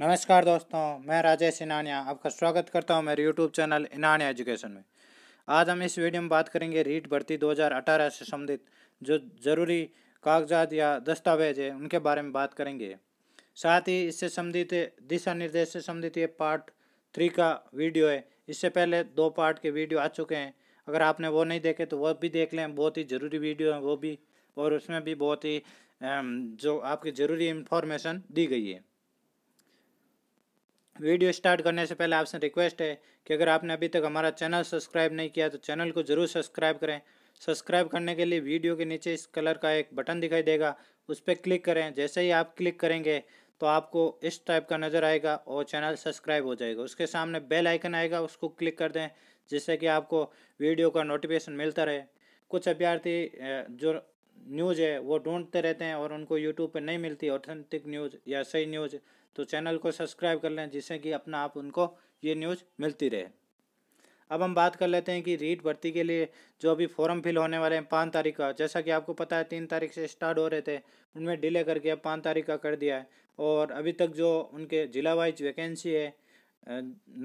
नमस्कार दोस्तों मैं राजेश इनानिया आपका स्वागत करता हूं मेरे यूट्यूब चैनल इनानिया एजुकेशन में आज हम इस वीडियो में बात करेंगे रीट भर्ती 2018 से संबंधित जो ज़रूरी कागजात या दस्तावेज है उनके बारे में बात करेंगे साथ ही इससे संबंधित दिशा निर्देश से संबंधित ये पार्ट थ्री का वीडियो है इससे पहले दो पार्ट के वीडियो आ चुके हैं अगर आपने वो नहीं देखे तो वह भी देख लें बहुत ही ज़रूरी वीडियो है वो भी और उसमें भी बहुत ही जो आपकी ज़रूरी इन्फॉर्मेशन दी गई है वीडियो स्टार्ट करने से पहले आपसे रिक्वेस्ट है कि अगर आपने अभी तक हमारा चैनल सब्सक्राइब नहीं किया तो चैनल को ज़रूर सब्सक्राइब करें सब्सक्राइब करने के लिए वीडियो के नीचे इस कलर का एक बटन दिखाई देगा उस पर क्लिक करें जैसे ही आप क्लिक करेंगे तो आपको इस टाइप का नज़र आएगा और चैनल सब्सक्राइब हो जाएगा उसके सामने बेल आइकन आएगा उसको क्लिक कर दें जिससे कि आपको वीडियो का नोटिफिकेशन मिलता रहे कुछ अभ्यर्थी जो न्यूज़ है वो ढूंढते रहते हैं और उनको यूट्यूब पे नहीं मिलती ऑथेंटिक न्यूज़ या सही न्यूज़ तो चैनल को सब्सक्राइब कर लें जिससे कि अपना आप उनको ये न्यूज़ मिलती रहे अब हम बात कर लेते हैं कि रीट भर्ती के लिए जो अभी फॉर्म फिल होने वाले हैं पाँच तारीख का जैसा कि आपको पता है तीन तारीख से स्टार्ट हो रहे थे उनमें डिले करके अब पाँच तारीख का कर दिया है और अभी तक जो उनके जिला वाइज वैकेंसी है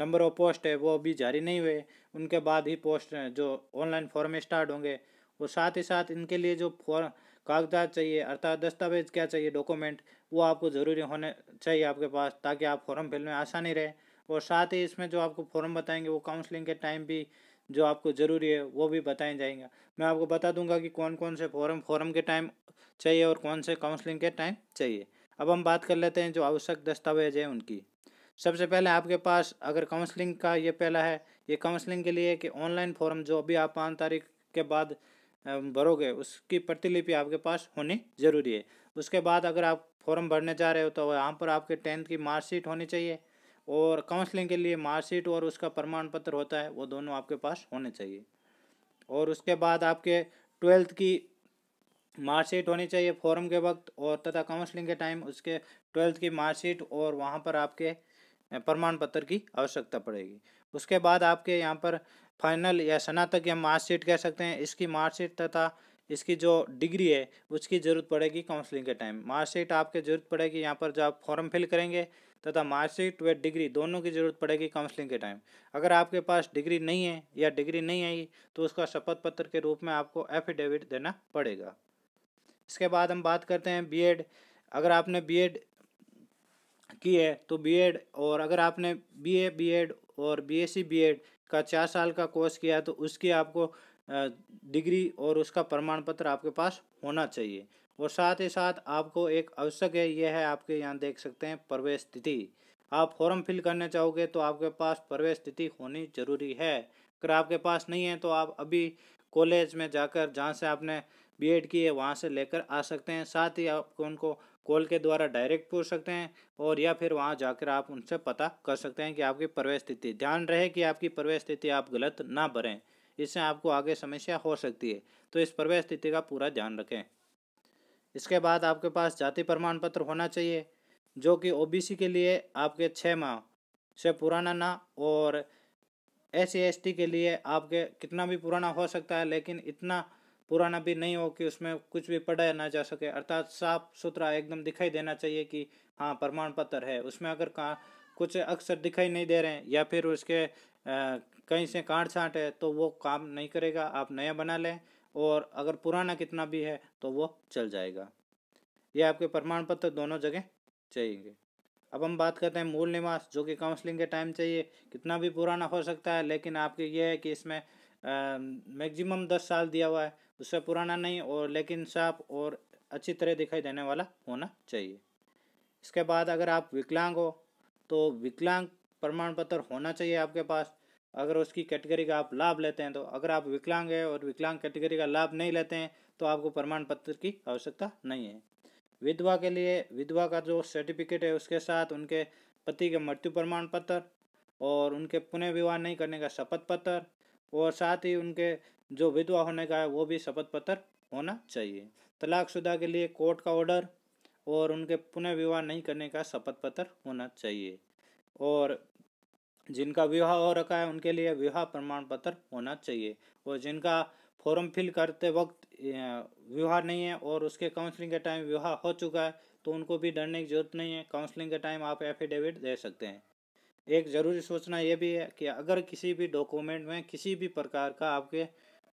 नंबर ऑफ पोस्ट है वो अभी जारी नहीं हुए उनके बाद ही पोस्ट जो ऑनलाइन फॉर्म स्टार्ट होंगे और साथ ही साथ इनके लिए जो फॉर कागजात चाहिए अर्थात दस्तावेज क्या चाहिए डॉक्यूमेंट वो आपको ज़रूरी होने चाहिए आपके पास ताकि आप फॉर्म फिल में आसानी रहे और साथ ही इसमें जो आपको फॉर्म बताएंगे वो काउंसलिंग के टाइम भी जो आपको ज़रूरी है वो भी बताए जाएंगे मैं आपको बता दूंगा कि कौन कौन से फॉर्म फॉर्म के टाइम चाहिए और कौन से काउंसलिंग के टाइम चाहिए अब हम बात कर लेते हैं जो आवश्यक दस्तावेज है उनकी सबसे पहले आपके पास अगर काउंसलिंग का ये पहला है ये काउंसलिंग के लिए कि ऑनलाइन फॉर्म जो अभी आप पाँच तारीख के बाद भरोगे उसकी प्रतिलिपि आपके पास होनी ज़रूरी है उसके बाद अगर आप फॉर्म भरने जा रहे हो तो यहाँ पर आपके टेंथ की मार्कशीट होनी चाहिए और काउंसलिंग के लिए मार्कशीट और उसका प्रमाण पत्र होता है वो दोनों आपके पास होने चाहिए और उसके बाद आपके ट्वेल्थ की मार्कशीट होनी चाहिए फॉर्म के वक्त और तथा काउंसलिंग के टाइम उसके ट्वेल्थ की मार्कशीट और वहाँ पर आपके प्रमाण पत्र की आवश्यकता पड़ेगी उसके बाद आपके यहाँ पर फाइनल या स्नातक या मार्कशीट कह सकते हैं इसकी मार्कशीट तथा इसकी जो डिग्री है उसकी ज़रूरत पड़ेगी काउंसलिंग के टाइम मार्कशीट आपके ज़रूरत पड़ेगी यहाँ पर जो आप फॉर्म फिल करेंगे तथा मार्कशीट व डिग्री दोनों की ज़रूरत पड़ेगी काउंसलिंग के टाइम अगर आपके पास डिग्री नहीं है या डिग्री नहीं आई तो उसका शपथ पत्र के रूप में आपको एफिडेविट देना पड़ेगा इसके बाद हम बात करते हैं बी अगर आपने बी की है तो बी और अगर आपने बी ए और बी बीएड का चार साल का कोर्स किया है तो उसकी आपको डिग्री और उसका प्रमाण पत्र आपके पास होना चाहिए और साथ ही साथ आपको एक आवश्यक है यह है आपके यहाँ देख सकते हैं प्रवेश तिथि आप फॉर्म फिल करने चाहोगे तो आपके पास प्रवेश तिथि होनी जरूरी है अगर आपके पास नहीं है तो आप अभी कॉलेज में जाकर जहाँ से आपने बीएड की है वहाँ से लेकर आ सकते हैं साथ ही आप उनको कॉल के द्वारा डायरेक्ट पूछ सकते हैं और या फिर वहाँ जाकर आप उनसे पता कर सकते हैं कि आपकी प्रवेश स्थिति ध्यान रहे कि आपकी प्रवेश स्थिति आप गलत ना भरें इससे आपको आगे समस्या हो सकती है तो इस प्रवेश स्थिति का पूरा ध्यान रखें इसके बाद आपके पास जाति प्रमाण पत्र होना चाहिए जो कि ओ के लिए आपके छः माह से पुराना ना और एस सी के लिए आपके कितना भी पुराना हो सकता है लेकिन इतना पुराना भी नहीं हो कि उसमें कुछ भी पढ़ाया ना जा सके अर्थात साफ सुथरा एकदम दिखाई देना चाहिए कि हाँ प्रमाण पत्र है उसमें अगर कहाँ कुछ अक्सर दिखाई नहीं दे रहे हैं या फिर उसके कहीं से काट छाँट है तो वो काम नहीं करेगा आप नया बना लें और अगर पुराना कितना भी है तो वो चल जाएगा ये आपके प्रमाण पत्र दोनों जगह चाहिए अब हम बात करते हैं मूल निवास जो कि काउंसलिंग के टाइम चाहिए कितना भी पुराना हो सकता है लेकिन आपके ये है कि इसमें मैक्सिमम दस साल दिया हुआ है उससे पुराना नहीं और लेकिन साफ और अच्छी तरह दिखाई देने वाला होना चाहिए इसके बाद अगर आप विकलांग हो तो विकलांग प्रमाण पत्र होना चाहिए आपके पास अगर उसकी कैटेगरी का आप लाभ लेते हैं तो अगर आप विकलांग है और विकलांग कैटेगरी का लाभ नहीं लेते हैं तो आपको प्रमाण पत्र की आवश्यकता नहीं है विधवा के लिए विधवा का जो सर्टिफिकेट है उसके साथ उनके पति के मृत्यु प्रमाण पत्र और उनके पुनः विवाह नहीं करने का शपथ पत्र और साथ ही उनके जो विधवा होने का है वो भी शपथ पत्र होना चाहिए तलाकशुदा के लिए कोर्ट का ऑर्डर और उनके पुनः विवाह नहीं करने का शपथ पत्र होना चाहिए और जिनका विवाह हो रखा है उनके लिए विवाह प्रमाण पत्र होना चाहिए और जिनका फॉर्म फिल करते वक्त विवाह नहीं है और उसके काउंसलिंग के टाइम विवाह हो चुका है तो उनको भी डरने की जरूरत नहीं है काउंसलिंग के टाइम आप एफिडेविट दे सकते हैं एक ज़रूरी सोचना ये भी है कि अगर किसी भी डॉक्यूमेंट में किसी भी प्रकार का आपके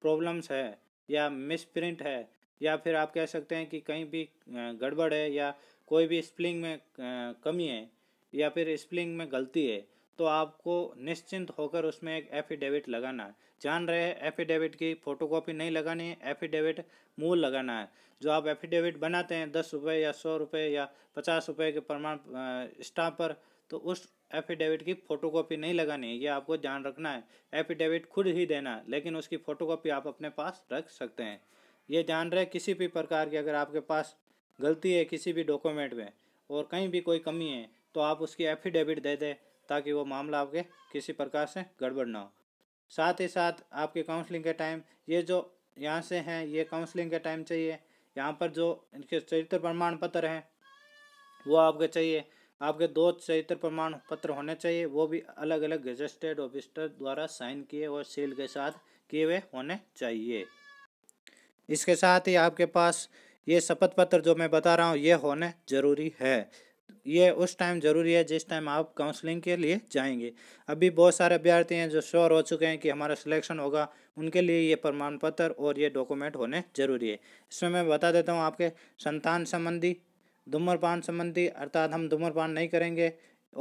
प्रॉब्लम्स है या मिसप्रिंट है या फिर आप कह सकते हैं कि कहीं भी गड़बड़ है या कोई भी स्प्लिंग में कमी है या फिर स्प्लिंग में गलती है तो आपको निश्चिंत होकर उसमें एक एफिडेविट लगाना है जान रहे हैं एफिडेविट की फ़ोटोकॉपी नहीं लगानी है एफिडेविट मूल लगाना है जो आप एफिडेविट बनाते हैं दस रुपये या सौ रुपये या पचास रुपये के प्रमाण स्टाम्प पर तो उस एफिडेविट की फोटोकॉपी नहीं लगानी है ये आपको ध्यान रखना है एफिडेविट खुद ही देना है लेकिन उसकी फोटोकॉपी आप अपने पास रख सकते हैं ये ध्यान रहे किसी भी प्रकार की अगर आपके पास गलती है किसी भी डॉक्यूमेंट में और कहीं भी कोई कमी है तो आप उसकी एफिडेविट दे दें ताकि वो मामला आपके किसी प्रकार से गड़बड़ ना हो साथ ही साथ आपके काउंसलिंग के टाइम ये जो यहाँ से हैं ये काउंसलिंग के टाइम चाहिए यहाँ पर जो इनके चरित्र प्रमाण पत्र हैं वो आपको चाहिए आपके दो चरित्र प्रमाण पत्र होने चाहिए वो भी अलग अलग रजिस्टर्ड ऑफिसर द्वारा साइन किए और सील के साथ किए हुए होने चाहिए इसके साथ ही आपके पास ये शपथ पत्र जो मैं बता रहा हूँ ये होने जरूरी है ये उस टाइम ज़रूरी है जिस टाइम आप काउंसलिंग के लिए जाएंगे अभी बहुत सारे अभ्यर्थी हैं जो श्योर हो चुके हैं कि हमारा सिलेक्शन होगा उनके लिए ये प्रमाण पत्र और ये डॉक्यूमेंट होने जरूरी है इसमें मैं बता देता हूँ आपके संतान संबंधी धूम्रपान संबंधी अर्थात हम धूम्रपान नहीं करेंगे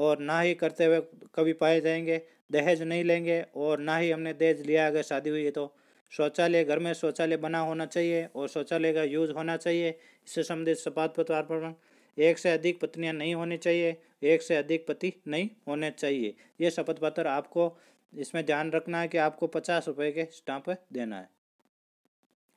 और ना ही करते हुए कभी पाए जाएंगे दहेज नहीं लेंगे और ना ही हमने दहेज लिया अगर शादी हुई है तो शौचालय घर में शौचालय बना होना चाहिए और शौचालय का यूज होना चाहिए इससे संबंधित शपथ पत्र एक से अधिक पत्नियां नहीं होनी चाहिए एक से अधिक पति नहीं होने चाहिए ये शपथ पत्र आपको इसमें ध्यान रखना है कि आपको पचास रुपये के स्टाम्प देना है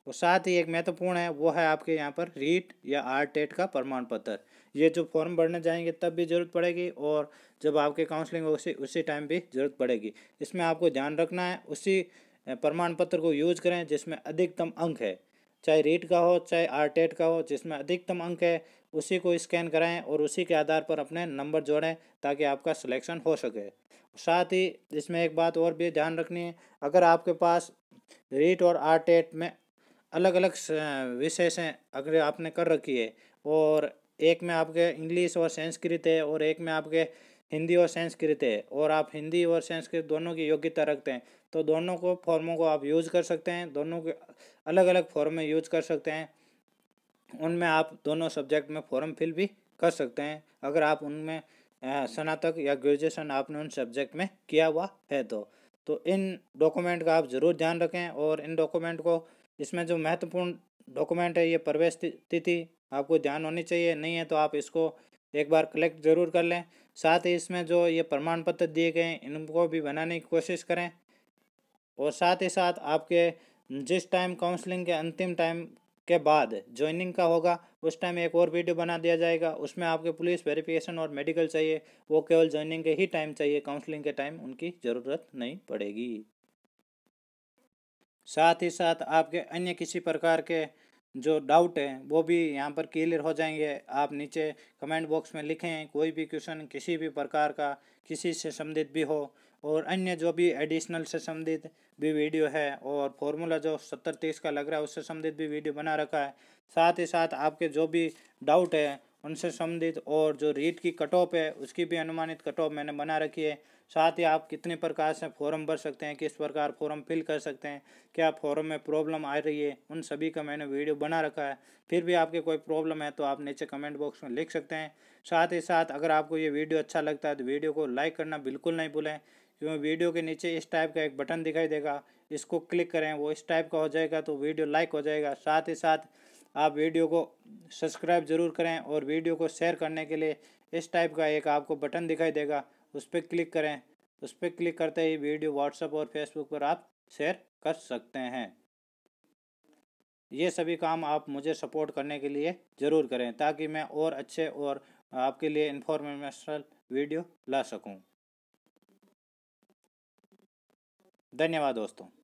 और तो साथ ही एक महत्वपूर्ण है वो है आपके यहाँ पर रीट या आर टेट का प्रमाण पत्र ये जो फॉर्म भरने जाएंगे तब भी ज़रूरत पड़ेगी और जब आपके काउंसलिंग हो उसी उसी टाइम भी ज़रूरत पड़ेगी इसमें आपको ध्यान रखना है उसी प्रमाण पत्र को यूज करें जिसमें अधिकतम अंक है चाहे रीट का हो चाहे आर टेट का हो जिसमें अधिकतम अंक है उसी को स्कैन कराएं और उसी के आधार पर अपने नंबर जोड़ें ताकि आपका सिलेक्शन हो सके साथ ही इसमें एक बात और भी ध्यान रखनी है अगर आपके पास रीट और आर टेट में अलग अलग विषय से अगर आपने कर रखी है और एक में आपके इंग्लिश और संस्कृत है और एक में आपके हिंदी और संस्कृत है और आप हिंदी और संस्कृत दोनों की योग्यता रखते हैं तो दोनों को फॉर्मों को आप यूज़ कर सकते हैं दोनों के अलग अलग फॉर्म में यूज कर सकते हैं उनमें आप दोनों सब्जेक्ट में फॉर्म फिल भी कर सकते हैं अगर आप उनमें स्नातक या ग्रेजुएशन आपने उन सब्जेक्ट में किया हुआ है तो तो इन डॉक्यूमेंट का आप ज़रूर ध्यान रखें और इन डॉक्यूमेंट को इसमें जो महत्वपूर्ण डॉक्यूमेंट है ये प्रवेश तिथि आपको ध्यान होनी चाहिए नहीं है तो आप इसको एक बार कलेक्ट ज़रूर कर लें साथ ही इसमें जो ये प्रमाण पत्र दिए गए इनको भी बनाने की कोशिश करें और साथ ही साथ आपके जिस टाइम काउंसलिंग के अंतिम टाइम के बाद ज्वाइनिंग का होगा उस टाइम एक और वीडियो बना दिया जाएगा उसमें आपके पुलिस वेरिफिकेशन और मेडिकल चाहिए वो केवल ज्वाइनिंग के ही टाइम चाहिए काउंसलिंग के टाइम उनकी ज़रूरत नहीं पड़ेगी साथ ही साथ आपके अन्य किसी प्रकार के जो डाउट है वो भी यहाँ पर क्लियर हो जाएंगे आप नीचे कमेंट बॉक्स में लिखें कोई भी क्वेश्चन किसी भी प्रकार का किसी से संबंधित भी हो और अन्य जो भी एडिशनल से संबंधित भी वीडियो है और फॉर्मूला जो सत्तर तीस का लग रहा है उससे संबंधित भी वीडियो बना रखा है साथ ही साथ आपके जो भी डाउट है उनसे संबंधित और जो रीट की कट ऑफ है उसकी भी अनुमानित कट ऑफ मैंने बना रखी है साथ ही आप कितने प्रकार से फॉर्म भर सकते हैं किस प्रकार फॉर्म फिल कर सकते हैं क्या फॉर्म में प्रॉब्लम आ रही है उन सभी का मैंने वीडियो बना रखा है फिर भी आपके कोई प्रॉब्लम है तो आप नीचे कमेंट बॉक्स में लिख सकते हैं साथ ही साथ अगर आपको ये वीडियो अच्छा लगता है तो वीडियो को लाइक करना बिल्कुल नहीं भूलें क्योंकि वीडियो के नीचे इस टाइप का एक बटन दिखाई देगा इसको क्लिक करें वो इस टाइप का हो जाएगा तो वीडियो लाइक हो जाएगा साथ ही साथ आप वीडियो को सब्सक्राइब जरूर करें और वीडियो को शेयर करने के लिए इस टाइप का एक आपको बटन दिखाई देगा उस पर क्लिक करें उस पर क्लिक करते ही वीडियो व्हाट्सएप और फेसबुक पर आप शेयर कर सकते हैं ये सभी काम आप मुझे सपोर्ट करने के लिए ज़रूर करें ताकि मैं और अच्छे और आपके लिए इन्फॉर्मेशनल वीडियो ला सकूं। धन्यवाद दोस्तों